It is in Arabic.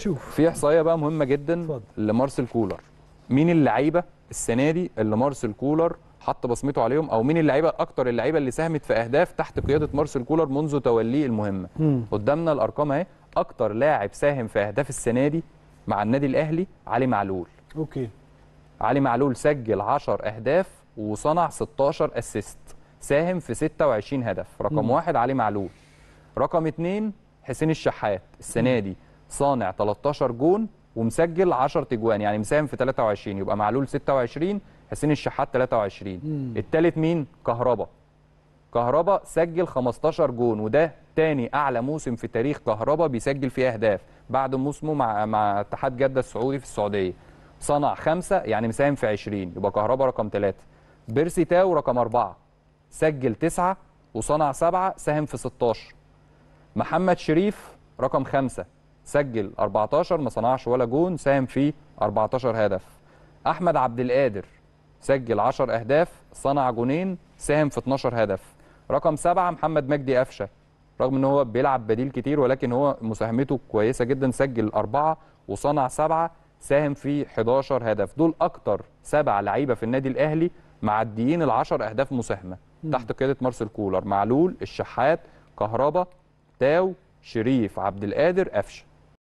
نشوف في احصائيه بقى مهمه جدا فضل. لمارسيل كولر مين اللعيبه السنه دي اللي مارسيل كولر حط بصمته عليهم او مين اللعيبه اكتر اللعيبه اللي ساهمت في اهداف تحت قياده مارسيل كولر منذ توليه المهمه مم. قدامنا الارقام اهي اكتر لاعب ساهم في اهداف السنه دي مع النادي الاهلي علي معلول اوكي علي معلول سجل 10 اهداف وصنع 16 اسيست ساهم في 26 هدف رقم مم. واحد علي معلول رقم اثنين حسين الشحات السنه دي صانع 13 جون ومسجل 10 تجوان يعني مساهم في 23 يبقى معلول 26 حسين الشحات 23 الثالث مين كهربا كهربا سجل 15 جون وده تاني اعلى موسم في تاريخ كهربا بيسجل فيه اهداف بعد موسمه مع مع اتحاد جده السعودي في السعوديه صنع خمسة يعني مساهم في 20 يبقى كهربا رقم 3 بيرسي تاو رقم 4 سجل 9 وصنع 7 ساهم في 16 محمد شريف رقم 5 سجل 14 ما صنعش ولا جون ساهم في 14 هدف احمد عبد القادر سجل 10 اهداف صنع جونين ساهم في 12 هدف رقم سبعة محمد مجدي قفشه رغم ان هو بيلعب بديل كتير ولكن هو مساهمته كويسه جدا سجل أربعة وصنع سبعة ساهم في 11 هدف دول اكتر سبع لعيبه في النادي الاهلي معديين ال10 اهداف مساهمه تحت قياده مارسيل كولر معلول الشحات كهربا تاو شريف عبد القادر قفشه